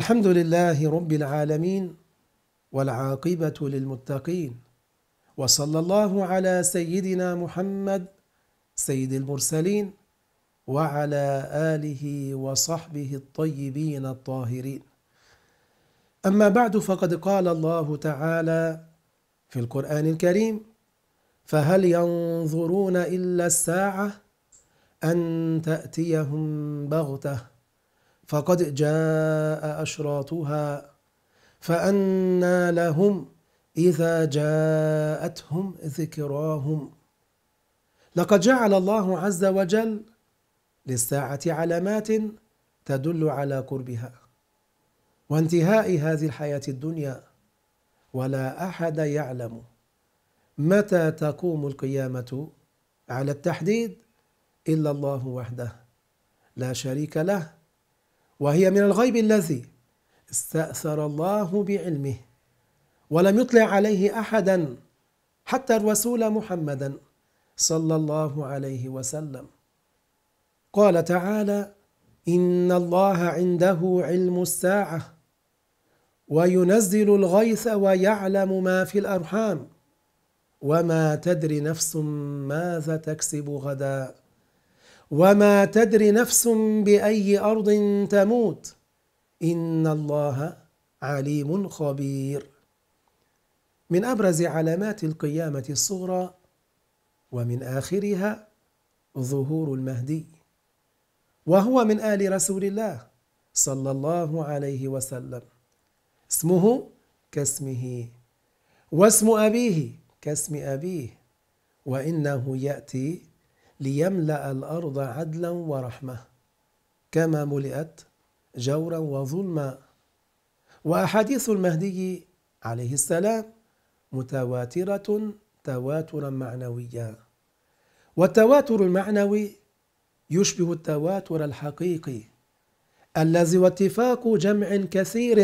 الحمد لله رب العالمين والعاقبة للمتقين وصلى الله على سيدنا محمد سيد المرسلين وعلى آله وصحبه الطيبين الطاهرين أما بعد فقد قال الله تعالى في القرآن الكريم فهل ينظرون إلا الساعة أن تأتيهم بغته فقد جاء أشراطها فأنى لهم إذا جاءتهم ذكراهم لقد جعل الله عز وجل للساعة علامات تدل على قربها وانتهاء هذه الحياة الدنيا ولا أحد يعلم متى تقوم القيامة على التحديد إلا الله وحده لا شريك له وهي من الغيب الذي استأثر الله بعلمه ولم يطلع عليه أحدا حتى الرسول محمدا صلى الله عليه وسلم قال تعالى إن الله عنده علم الساعة وينزل الغيث ويعلم ما في الأرحام وما تدري نفس ماذا تكسب غداً وما تدري نفس باي ارض تموت ان الله عليم خبير من ابرز علامات القيامه الصغرى ومن اخرها ظهور المهدي وهو من ال رسول الله صلى الله عليه وسلم اسمه كاسمه واسم ابيه كاسم ابيه وانه ياتي ليملأ الأرض عدلا ورحمة كما ملئت جورا وظلما وأحاديث المهدي عليه السلام متواترة تواترا معنويا والتواتر المعنوي يشبه التواتر الحقيقي الذي هو اتفاق جمع كثير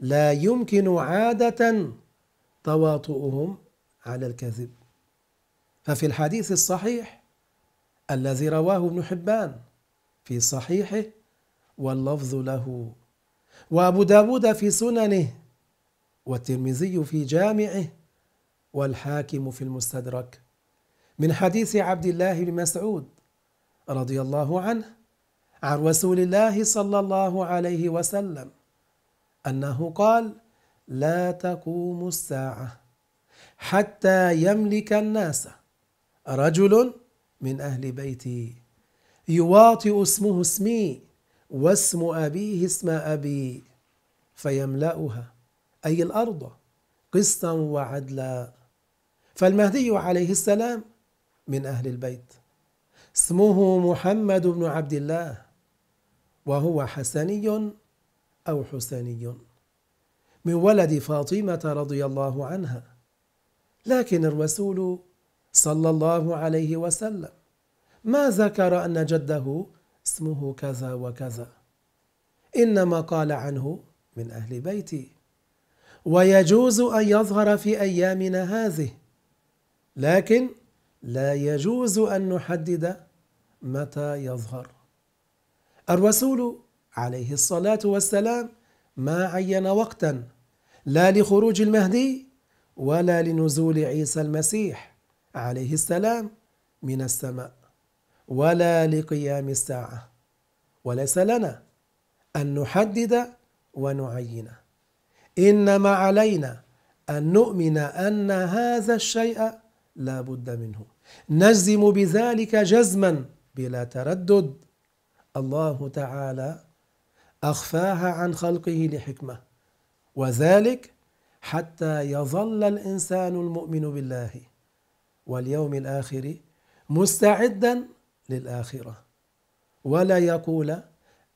لا يمكن عادة تواطؤهم على الكذب ففي الحديث الصحيح الذي رواه ابن حبان في صحيحه واللفظ له وأبو داود في سننه والترمذي في جامعه والحاكم في المستدرك من حديث عبد الله بن مسعود رضي الله عنه عن رسول الله صلى الله عليه وسلم أنه قال لا تقوم الساعة حتى يملك الناس رجل من أهل بيتي يواطئ اسمه اسمي واسم أبيه اسم أبي فيملأها أي الأرض قسطا وعدلا فالمهدي عليه السلام من أهل البيت اسمه محمد بن عبد الله وهو حسني أو حسني من ولد فاطمة رضي الله عنها لكن الرسول صلى الله عليه وسلم ما ذكر أن جده اسمه كذا وكذا إنما قال عنه من أهل بيتي ويجوز أن يظهر في أيامنا هذه لكن لا يجوز أن نحدد متى يظهر الرسول عليه الصلاة والسلام ما عين وقتا لا لخروج المهدي ولا لنزول عيسى المسيح عليه السلام من السماء ولا لقيام الساعة وليس لنا أن نحدد ونعينه إنما علينا أن نؤمن أن هذا الشيء لا بد منه نجزم بذلك جزما بلا تردد الله تعالى أخفاها عن خلقه لحكمة وذلك حتى يظل الإنسان المؤمن بالله واليوم الآخر مستعدا للآخرة ولا يقول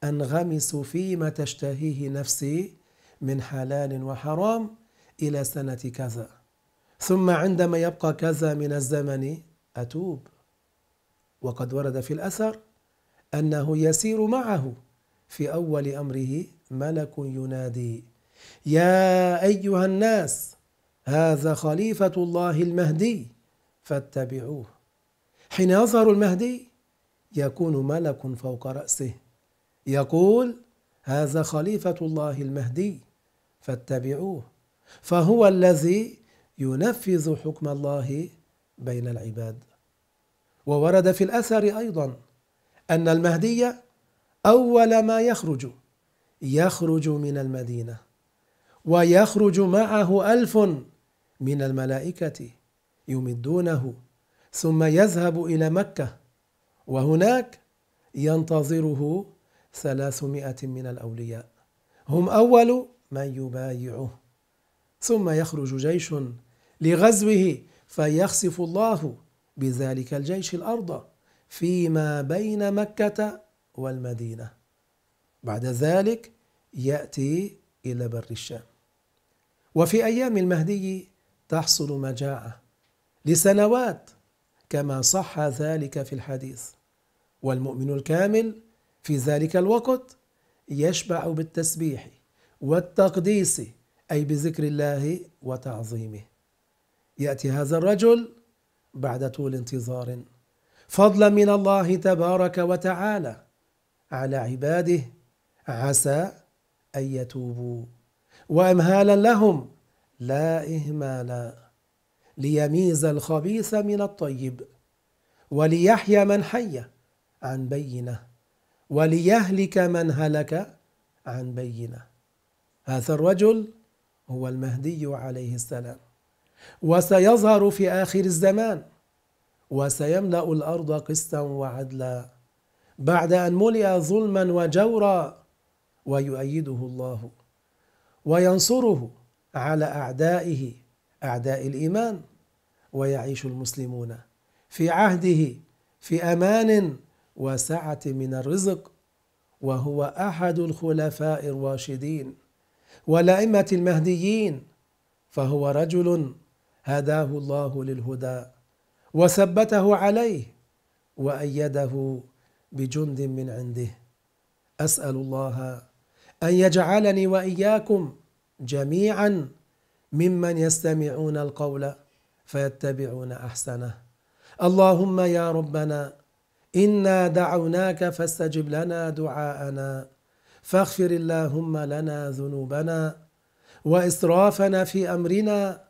أنغمس فيما تشتهيه نفسي من حلال وحرام إلى سنة كذا ثم عندما يبقى كذا من الزمن أتوب وقد ورد في الأثر أنه يسير معه في أول أمره ملك ينادي يا أيها الناس هذا خليفة الله المهدي فاتبعوه حين يظهر المهدي يكون ملك فوق رأسه يقول هذا خليفة الله المهدي فاتبعوه فهو الذي ينفذ حكم الله بين العباد وورد في الأثر أيضا أن المهدي أول ما يخرج يخرج من المدينة ويخرج معه ألف من الملائكة يمدونه ثم يذهب إلى مكة وهناك ينتظره ثلاثمائة من الأولياء هم أول من يبايعه ثم يخرج جيش لغزوه فيخسف الله بذلك الجيش الأرض فيما بين مكة والمدينة بعد ذلك يأتي إلى بر الشام وفي أيام المهدي تحصل مجاعة لسنوات كما صح ذلك في الحديث والمؤمن الكامل في ذلك الوقت يشبع بالتسبيح والتقديس أي بذكر الله وتعظيمه يأتي هذا الرجل بعد طول انتظار فضلا من الله تبارك وتعالى على عباده عسى أن يتوبوا وإمهالا لهم لا إهمالا ليميز الخبيث من الطيب وليحيى من حي عن بينه وليهلك من هلك عن بينه هذا الرجل هو المهدي عليه السلام وسيظهر في اخر الزمان وسيملا الارض قسطا وعدلا بعد ان ملئ ظلما وجورا ويؤيده الله وينصره على اعدائه أعداء الإيمان ويعيش المسلمون في عهده في أمان وسعة من الرزق وهو أحد الخلفاء الراشدين والأئمة المهديين فهو رجل هداه الله للهدى وثبته عليه وأيده بجند من عنده أسأل الله أن يجعلني وإياكم جميعا ممن يستمعون القول فيتبعون احسنه اللهم يا ربنا انا دعوناك فاستجب لنا دعاءنا فاغفر اللهم لنا ذنوبنا واسرافنا في امرنا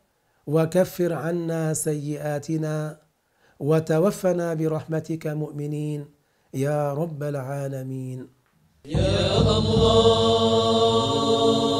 وكفر عنا سيئاتنا وتوفنا برحمتك مؤمنين يا رب العالمين يا الله